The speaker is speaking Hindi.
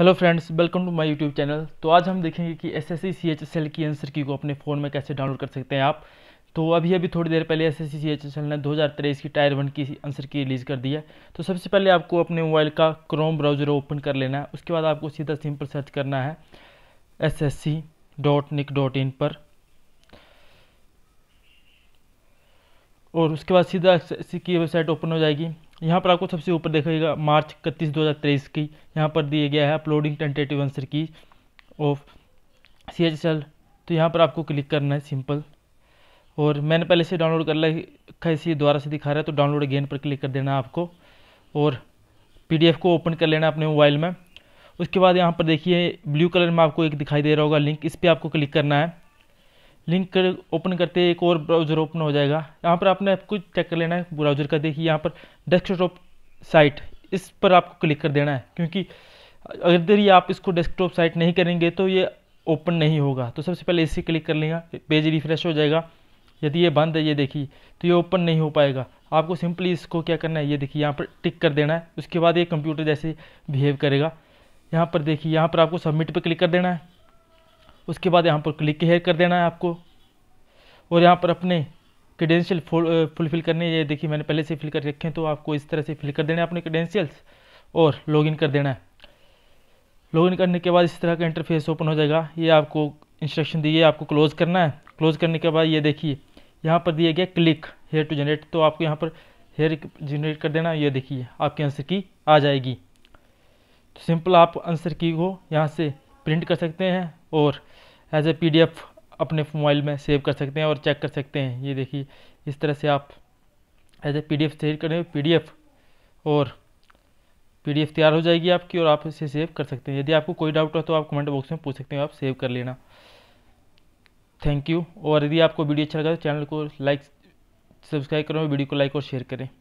hello friends welcome to my YouTube channel तो आज हम देखेंगे कि S S C H S L की आंसर की को अपने फ़ोन में कैसे डाउनलोड कर सकते हैं आप तो अभी अभी थोड़ी देर पहले S S C H S L ने 2023 की टायर वन की आंसर की रिलीज़ कर दी है तो सबसे पहले आपको अपने मोबाइल का क्रोम ब्राउज़र ओपन कर लेना है उसके बाद आपको सीधा सिंपल सर्च करना है S S C dot nic dot in पर और उसके बाद सीधा एस की वेबसाइट ओपन हो जाएगी यहाँ पर आपको सबसे ऊपर देखेगा मार्च इकतीस दो की यहाँ पर दिया गया है uploading tentative answer key of C H L तो यहाँ पर आपको क्लिक करना है सिंपल और मैंने पहले से डाउनलोड कर रखा इसी द्वारा से दिखा रहा है तो डाउनलोड अगेन पर क्लिक कर देना आपको और पीडीएफ को ओपन कर लेना अपने मोबाइल में उसके बाद यहाँ पर देखिए ब्लू कलर में आपको एक दिखाई दे रहा होगा लिंक इस पर आपको क्लिक करना है लिंक कर ओपन करते एक और ब्राउज़र ओपन हो जाएगा यहाँ पर आपने आपको चेक कर लेना है ब्राउज़र का देखिए यहाँ पर डेस्कटॉप साइट इस पर आपको क्लिक कर देना है क्योंकि अगर ही आप इसको डेस्कटॉप साइट नहीं करेंगे तो ये ओपन नहीं होगा तो सबसे पहले इसी क्लिक कर लेगा पेज रिफ्रेश हो जाएगा यदि ये बंद है ये देखिए तो ये ओपन नहीं हो पाएगा आपको सिंपली इसको क्या करना है ये देखिए यहाँ पर टिक कर देना है उसके बाद ये कंप्यूटर जैसे बिहेव करेगा यहाँ पर देखिए यहाँ पर आपको सबमिट पर क्लिक कर देना है उसके बाद यहाँ पर क्लिक हेयर कर देना है आपको और यहाँ पर अपने क्रीडेंशियल फुलफिल करने ये देखिए मैंने पहले से फिल कर रखे हैं तो आपको इस तरह से फिल कर देना है अपने क्रीडेंशियल्स और लॉगिन कर देना है लॉगिन करने के बाद इस तरह का इंटरफेस ओपन हो जाएगा ये आपको इंस्ट्रक्शन दिए आपको क्लोज़ करना है क्लोज़ करने के बाद ये देखिए यहाँ पर दिया गया क्लिक हेयर टू जनरेट तो आपको यहाँ पर हेयर जनरेट कर देना ये देखिए आपके आंसर की आ जाएगी तो सिंपल आप आंसर की को यहाँ से प्रिंट कर सकते हैं और एज ए पी अपने मोबाइल में सेव कर सकते हैं और चेक कर सकते हैं ये देखिए इस तरह से आप as a P D F save करें पी और पी डी एफ तैयार हो जाएगी आपकी और आप इसे सेव कर सकते हैं यदि आपको कोई डाउट हो तो आप कमेंट बॉक्स में पूछ सकते हैं आप सेव कर लेना थैंक यू और यदि आपको वीडियो अच्छा लगा तो चैनल को लाइक सब्सक्राइब करें वीडियो को लाइक और शेयर करें